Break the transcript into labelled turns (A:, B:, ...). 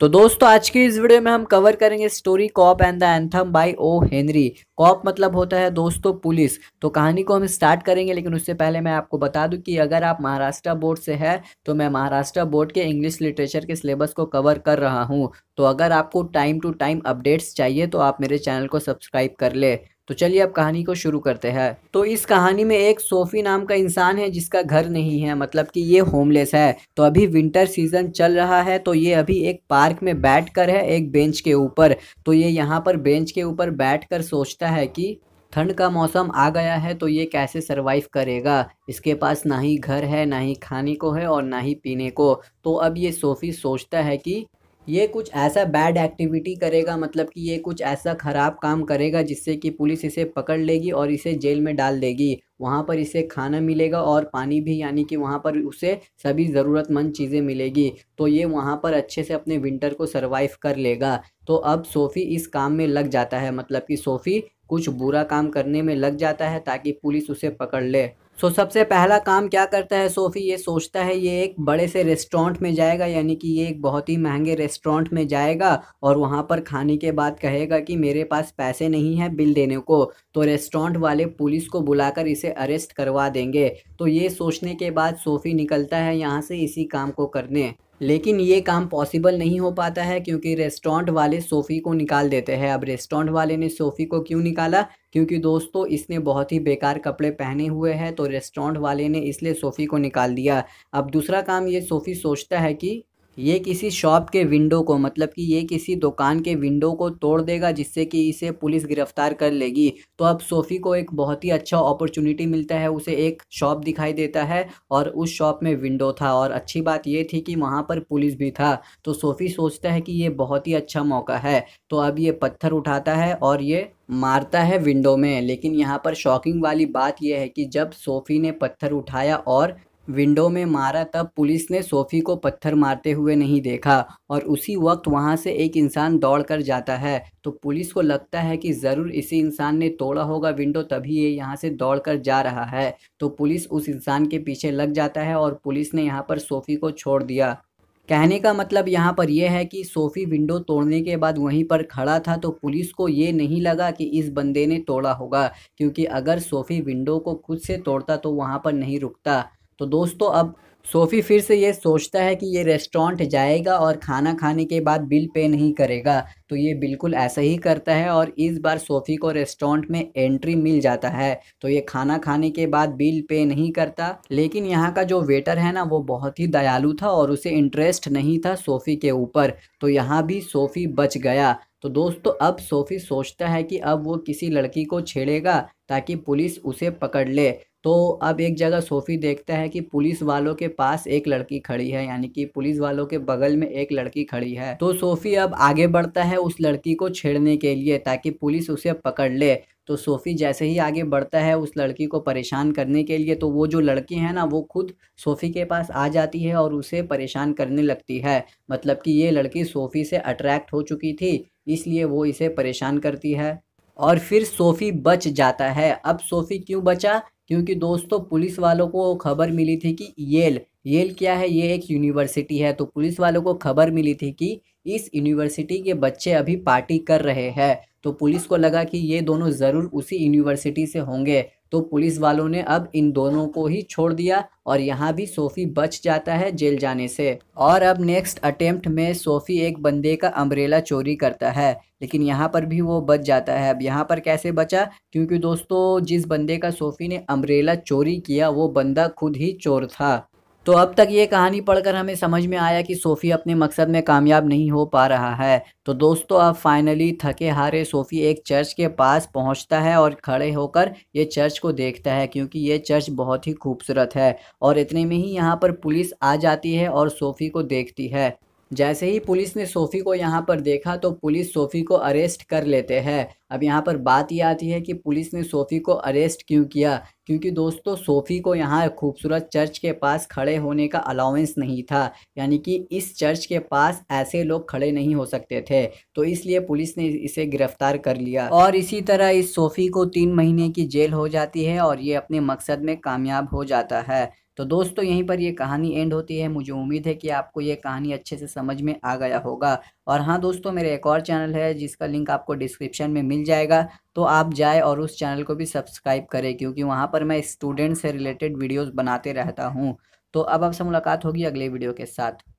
A: तो दोस्तों आज की इस वीडियो में हम कवर करेंगे story cop and the anthem by O Henry cop मतलब होता है दोस्तों पुलिस तो कहानी को हम स्टार्ट करेंगे लेकिन उससे पहले मैं आपको बता दूं कि अगर आप महाराष्ट्र बोर्ड से है तो मैं महाराष्ट्र बोर्ड के इंग्लिश लिटरेचर के सिलेबस को कवर कर रहा हूँ तो अगर आपको टाइम टू टाइम अपडेट्स चाहिए तो आप मेरे चैनल को सब्सक्राइब कर ले तो चलिए अब कहानी को शुरू करते हैं तो इस कहानी में एक सोफी नाम का इंसान है जिसका घर नहीं है मतलब कि ये होमलेस है तो अभी विंटर सीजन चल रहा है तो ये अभी एक पार्क में बैठ कर है एक बेंच के ऊपर तो ये यहाँ पर बेंच के ऊपर बैठ कर सोचता है कि ठंड का मौसम आ गया है तो ये कैसे सरवाइव करेगा इसके पास ना ही घर है ना ही खाने को है और ना ही पीने को तो अब ये सोफ़ी सोचता है कि ये कुछ ऐसा बैड एक्टिविटी करेगा मतलब कि ये कुछ ऐसा ख़राब काम करेगा जिससे कि पुलिस इसे पकड़ लेगी और इसे जेल में डाल देगी वहाँ पर इसे खाना मिलेगा और पानी भी यानी कि वहाँ पर उसे सभी ज़रूरतमंद चीज़ें मिलेगी तो ये वहाँ पर अच्छे से अपने विंटर को सर्वाइव कर लेगा तो अब सोफ़ी इस काम में लग जाता है मतलब कि सोफ़ी कुछ बुरा काम करने में लग जाता है ताकि पुलिस उसे पकड़ ले सो so, सबसे पहला काम क्या करता है सोफ़ी ये सोचता है ये एक बड़े से रेस्टोरेंट में जाएगा यानी कि ये एक बहुत ही महंगे रेस्टोरेंट में जाएगा और वहाँ पर खाने के बाद कहेगा कि मेरे पास पैसे नहीं हैं बिल देने को तो रेस्टोरेंट वाले पुलिस को बुलाकर इसे अरेस्ट करवा देंगे तो ये सोचने के बाद सोफ़ी निकलता है यहाँ से इसी काम को करने लेकिन ये काम पॉसिबल नहीं हो पाता है क्योंकि रेस्टोरेंट वाले सोफ़ी को निकाल देते हैं अब रेस्टोरेंट वाले ने सोफ़ी को क्यों निकाला क्योंकि दोस्तों इसने बहुत ही बेकार कपड़े पहने हुए हैं तो रेस्टोरेंट वाले ने इसलिए सोफ़ी को निकाल दिया अब दूसरा काम ये सोफ़ी सोचता है कि ये किसी शॉप के विंडो को मतलब कि ये किसी दुकान के विंडो को तोड़ देगा जिससे कि इसे पुलिस गिरफ्तार कर लेगी तो अब सोफ़ी को एक बहुत ही अच्छा अपॉर्चुनिटी मिलता है उसे एक शॉप दिखाई देता है और उस शॉप में विंडो था और अच्छी बात ये थी कि वहाँ पर पुलिस भी था तो सोफ़ी सोचता है कि ये बहुत ही अच्छा मौका है तो अब ये पत्थर उठाता है और ये मारता है विंडो में लेकिन यहाँ पर शॉकिंग वाली बात यह है कि जब सोफ़ी ने पत्थर उठाया और विंडो में मारा तब पुलिस ने सोफ़ी को पत्थर मारते हुए नहीं देखा और उसी वक्त वहां से एक इंसान दौड़ कर जाता है तो पुलिस को लगता है कि ज़रूर इसी इंसान ने तोड़ा होगा विंडो तभी ये यहाँ से दौड़ कर जा रहा है तो पुलिस उस इंसान के पीछे लग जाता है और पुलिस ने यहाँ पर सोफ़ी को छोड़ दिया कहने का मतलब यहाँ पर यह है कि सोफ़ी विंडो तोड़ने के बाद वहीं पर खड़ा था तो पुलिस को ये नहीं लगा कि इस बंदे ने तोड़ा होगा क्योंकि अगर सोफ़ी विंडो को खुद से तोड़ता तो वहाँ पर नहीं रुकता तो दोस्तों अब सोफ़ी फिर से ये सोचता है कि ये रेस्टोरेंट जाएगा और खाना खाने के बाद बिल पे नहीं करेगा तो ये बिल्कुल ऐसा ही करता है और इस बार सोफ़ी को रेस्टोरेंट में एंट्री मिल जाता है तो ये खाना खाने के बाद बिल पे नहीं करता लेकिन यहाँ का जो वेटर है ना वो बहुत ही दयालु था और उसे इंटरेस्ट नहीं था सोफ़ी के ऊपर तो यहाँ भी सोफ़ी बच गया तो दोस्तों अब सोफ़ी सोचता है कि अब वो किसी लड़की को छेड़ेगा ताकि पुलिस उसे पकड़ ले तो अब एक जगह सोफ़ी देखता है कि पुलिस वालों के पास एक लड़की खड़ी है यानी कि पुलिस वालों के बगल में एक लड़की खड़ी है तो सोफ़ी अब आगे बढ़ता है उस लड़की को छेड़ने के लिए ताकि पुलिस उसे पकड़ ले तो सोफ़ी जैसे ही आगे बढ़ता है उस लड़की को परेशान करने के लिए तो वो जो लड़की है ना वो खुद सोफ़ी के पास आ जाती है और उसे परेशान करने लगती है मतलब कि ये लड़की सोफ़ी से अट्रैक्ट हो चुकी थी इसलिए वो इसे परेशान करती है और फिर सोफ़ी बच जाता है अब सोफ़ी क्यों बचा क्योंकि दोस्तों पुलिस वालों को खबर मिली थी कि येल येल क्या है ये एक यूनिवर्सिटी है तो पुलिस वालों को खबर मिली थी कि इस यूनिवर्सिटी के बच्चे अभी पार्टी कर रहे हैं तो पुलिस को लगा कि ये दोनों ज़रूर उसी यूनिवर्सिटी से होंगे तो पुलिस वालों ने अब इन दोनों को ही छोड़ दिया और यहाँ भी सोफ़ी बच जाता है जेल जाने से और अब नेक्स्ट अटेम्प्ट में सोफ़ी एक बंदे का अम्ब्रेला चोरी करता है लेकिन यहाँ पर भी वो बच जाता है अब यहाँ पर कैसे बचा क्योंकि दोस्तों जिस बंदे का सोफ़ी ने अम्ब्रेला चोरी किया वो बंदा खुद ही चोर था तो अब तक ये कहानी पढ़कर हमें समझ में आया कि सोफ़ी अपने मकसद में कामयाब नहीं हो पा रहा है तो दोस्तों अब फाइनली थके हारे सोफ़ी एक चर्च के पास पहुंचता है और खड़े होकर ये चर्च को देखता है क्योंकि ये चर्च बहुत ही खूबसूरत है और इतने में ही यहाँ पर पुलिस आ जाती है और सोफ़ी को देखती है जैसे ही पुलिस ने सोफ़ी को यहाँ पर देखा तो पुलिस सोफ़ी को अरेस्ट कर लेते हैं अब यहाँ पर बात ये आती है कि पुलिस ने सोफ़ी को अरेस्ट क्यों किया क्योंकि दोस्तों सोफ़ी को यहाँ खूबसूरत चर्च के पास खड़े होने का अलाउंस नहीं था यानी कि इस चर्च के पास ऐसे लोग खड़े नहीं हो सकते थे तो इसलिए पुलिस ने इसे गिरफ्तार कर लिया और इसी तरह इस सोफ़ी को तीन महीने की जेल हो जाती है और ये अपने मकसद में कामयाब हो जाता है तो दोस्तों यहीं पर ये कहानी एंड होती है मुझे उम्मीद है कि आपको ये कहानी अच्छे से समझ में आ गया होगा और हाँ दोस्तों मेरे एक और चैनल है जिसका लिंक आपको डिस्क्रिप्शन में मिल जाएगा तो आप जाए और उस चैनल को भी सब्सक्राइब करें क्योंकि वहाँ पर मैं स्टूडेंट से रिलेटेड वीडियोज़ बनाते रहता हूँ तो अब आपसे मुलाकात होगी अगले वीडियो के साथ